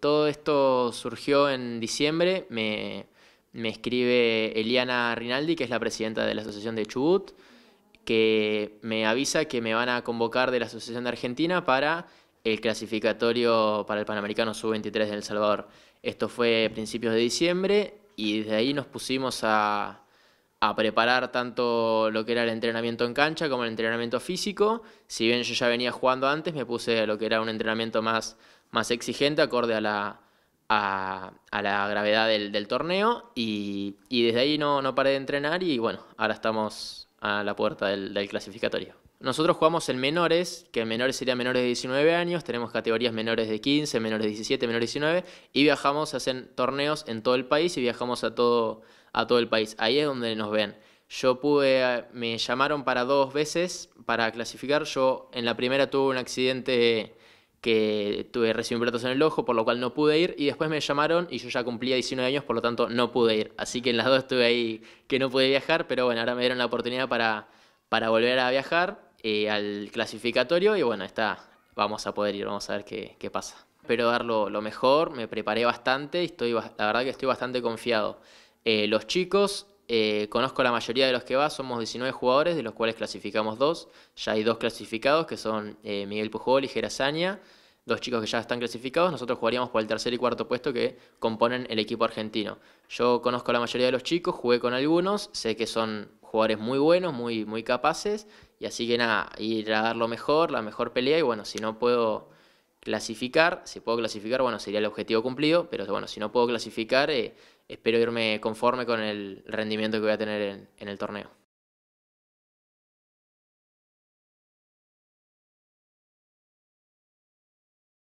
todo esto surgió en diciembre. Me, escribe Eliana Rinaldi, que es la presidenta de la Asociación de Chubut, que me avisa que me van a convocar de la Asociación de Argentina para el clasificatorio para el Panamericano Sub-23 de El Salvador. Esto fue a principios de diciembre y desde ahí nos pusimos a, a preparar tanto lo que era el entrenamiento en cancha como el entrenamiento físico. Si bien yo ya venía jugando antes, me puse a lo que era un entrenamiento más, más exigente, acorde a la, a, la gravedad del, torneo. Y, desde ahí no, no paré de entrenar y bueno, ahora estamos a la puerta del clasificatorio. Nosotros jugamos en menores, que menores serían menores de 19 años, tenemos categorías menores de 15, menores de 17, menores de 19, y viajamos, hacen torneos en todo el país y viajamos a todo, a todo el país. Ahí es donde nos ven. Yo pude, eh, me llamaron para dos veces para clasificar. Yo en la primera tuve un accidente que tuve recién en el ojo, por lo cual no pude ir, y después me llamaron y yo ya cumplía 19 años, por lo tanto no pude ir. Así que en las dos estuve ahí que no pude viajar, pero bueno, ahora me dieron la oportunidad para, para volver a viajar eh, al clasificatorio y bueno, está, vamos a poder ir, vamos a ver qué, pasa. Espero dar lo, mejor, me preparé bastante y estoy, la verdad que estoy bastante confiado. Eh, los chicos, eh, conozco la mayoría de los que va, somos 19 jugadores, de los cuales clasificamos dos. Ya hay dos clasificados, que son eh, Miguel Pujol y Gerasaña, dos chicos que ya están clasificados. Nosotros jugaríamos por el tercer y cuarto puesto que componen el equipo argentino. Yo conozco la mayoría de los chicos, jugué con algunos, sé que son jugadores muy buenos, muy, muy capaces y así que nada, ir a dar lo mejor, la mejor pelea y bueno, si no puedo clasificar, si puedo clasificar, bueno, sería el objetivo cumplido, pero bueno, si no puedo clasificar, eh, espero irme conforme con el rendimiento que voy a tener en el torneo.